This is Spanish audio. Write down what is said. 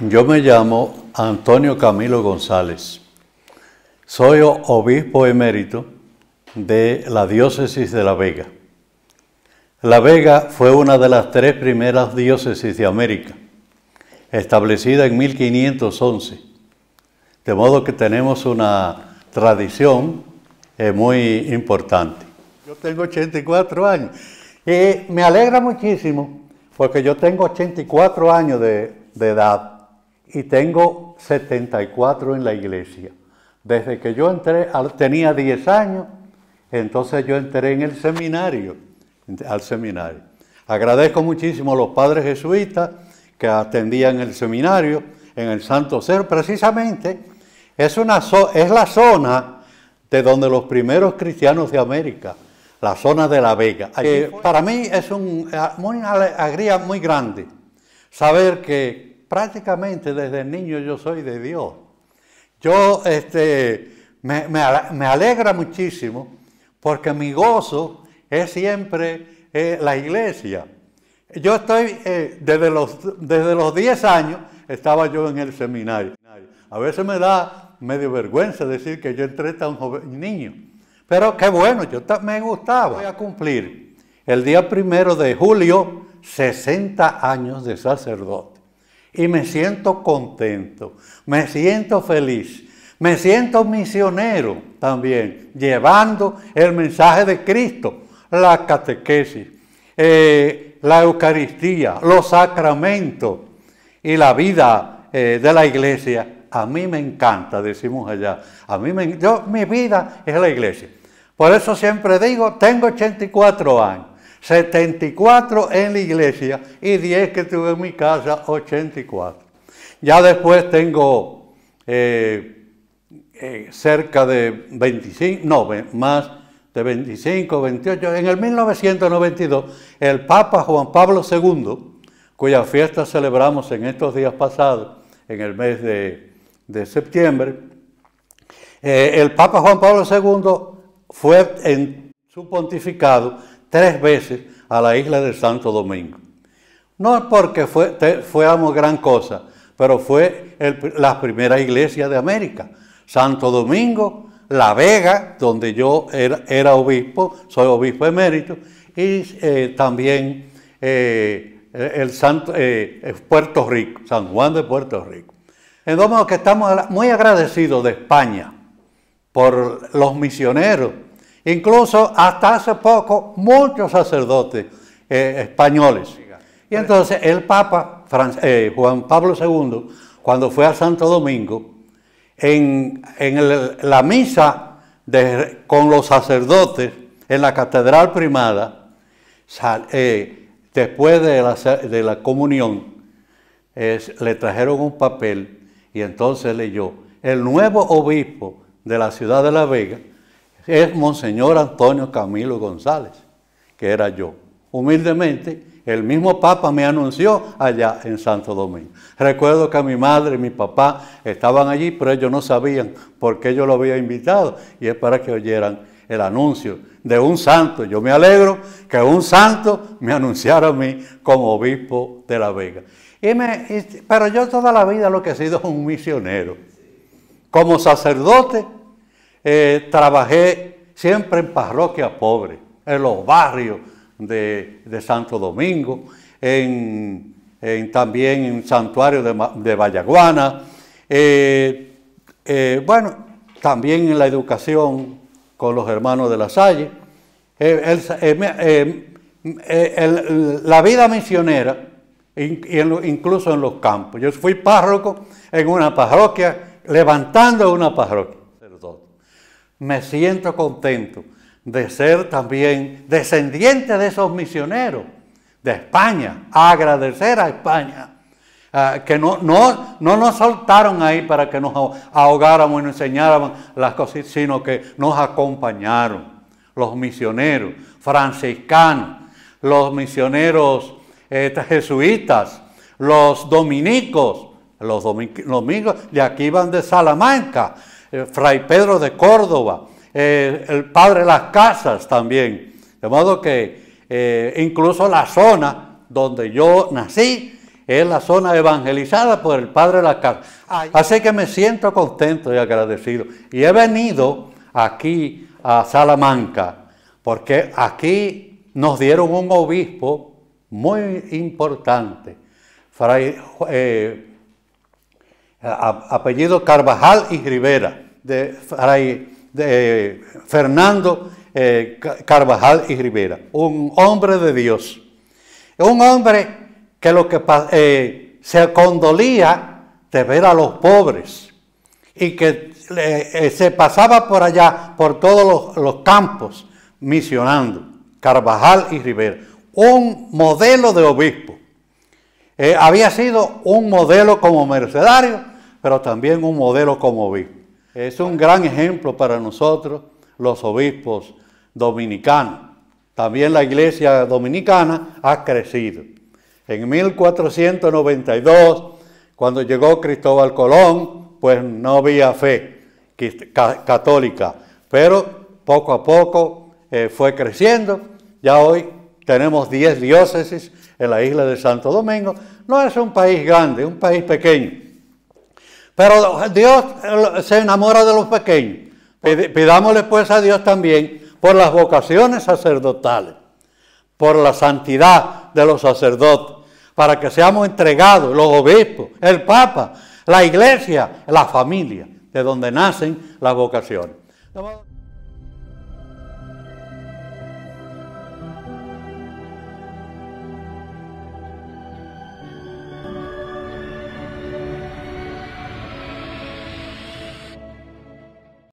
Yo me llamo Antonio Camilo González. Soy obispo emérito de la diócesis de La Vega. La Vega fue una de las tres primeras diócesis de América, establecida en 1511. De modo que tenemos una tradición eh, muy importante. Yo tengo 84 años y me alegra muchísimo porque yo tengo 84 años de edad y tengo 74 en la iglesia. Desde que yo entré, tenía 10 años, entonces yo entré en el seminario, al seminario. Agradezco muchísimo a los padres jesuitas que atendían el seminario en el Santo Ser, precisamente es, una es la zona de donde los primeros cristianos de América, la zona de La Vega. para mí es eh, una alegría muy grande saber que prácticamente desde niño yo soy de Dios. Yo este, me, alegra muchísimo porque mi gozo es siempre eh, la iglesia. Yo estoy, eh, desde, los, desde los 10 años estaba yo en el seminario. A veces me da medio vergüenza decir que yo entré tan joven niño. Pero qué bueno, yo me gustaba. Voy a cumplir el día primero de julio 60 años de sacerdote y me siento contento, me siento feliz, me siento misionero también, llevando el mensaje de Cristo, la catequesis, eh, la Eucaristía, los sacramentos y la vida eh, de la iglesia. A mí me encanta, decimos allá. A mí me, yo, mi vida es la iglesia. Por eso siempre digo, tengo 84 años 74 en la iglesia y 10 que tuve en mi casa, 84. Ya después tengo eh, eh, cerca de 25, no, más de 25, 28. En el 1992, el Papa Juan Pablo II, cuya fiesta celebramos en estos días pasados, en el mes de, septiembre, eh, el Papa Juan Pablo II fue en su pontificado tres veces a la isla de Santo Domingo. No porque fuéramos gran cosa, pero fue la primera iglesia de América. Santo Domingo, La Vega, donde yo era, obispo, soy obispo emérito, y eh, también eh, el Santo, eh, Puerto Rico, San Juan de Puerto Rico. Entonces que estamos muy agradecidos de España por los misioneros Incluso hasta hace poco muchos sacerdotes eh, españoles. Y entonces el Papa eh, Juan Pablo II, cuando fue a Santo Domingo, en, la misa con los sacerdotes en la catedral primada, eh, después de la, comunión, le trajeron un papel y entonces leyó, el nuevo obispo de la ciudad de La Vega, es Monseñor Antonio Camilo González, que era yo. Humildemente, el mismo Papa me anunció allá en Santo Domingo. Recuerdo que mi madre y mi papá estaban allí, pero ellos no sabían por qué yo lo había invitado. Y es para que oyeran el anuncio de un santo. Yo me alegro que un santo me anunciara a mí como obispo de La Vega. Y me, pero yo toda la vida lo que he sido es un misionero. Como sacerdote eh, trabajé siempre en parroquias pobres, en los barrios de, Santo Domingo, también en santuario de, de Vallaguana. Eh, eh, bueno, también en la educación con los hermanos de la Salle. la vida misionera, incluso en los campos. Yo fui párroco en una parroquia, levantando una parroquia me siento contento de ser también descendiente de esos misioneros de España, agradecer a España. Ah, que no, no, nos soltaron ahí para que nos ahogáramos y nos enseñáramos las cosas, sino que nos acompañaron los misioneros franciscanos, los misioneros eh, jesuitas, los dominicos, los dominicos de aquí van de Salamanca, eh, Fray Pedro de Córdoba, eh, el padre de las casas también. De modo que eh, incluso la zona donde yo nací es la zona evangelizada por el padre de las casas. Así que me siento contento y agradecido. Y he venido aquí a Salamanca, porque aquí nos dieron un obispo muy importante, Fray, apellido Carvajal y Rivera de de eh, Fernando eh, Carvajal y Rivera, un hombre de Dios, un hombre que lo que eh, se condolía de ver a los pobres y que se pasaba por allá, por todos los, campos, misionando, Carvajal y Rivera, un modelo de obispo. había sido un modelo como mercedario, pero también un modelo como obispo. Es un gran ejemplo para nosotros, los obispos dominicanos. También la iglesia dominicana ha crecido. En 1492, cuando llegó Cristóbal Colón, pues no había fe católica, pero poco a poco eh, fue creciendo. Ya hoy tenemos 10 diócesis en la isla de Santo Domingo. No es un país grande, es un país pequeño, pero Dios eh, se enamora de los pequeños. Pidámosle pues a Dios también por las vocaciones sacerdotales, por la santidad de los sacerdotes, para que seamos entregados, los obispos, el Papa, la iglesia, la familia, de donde nacen las vocaciones.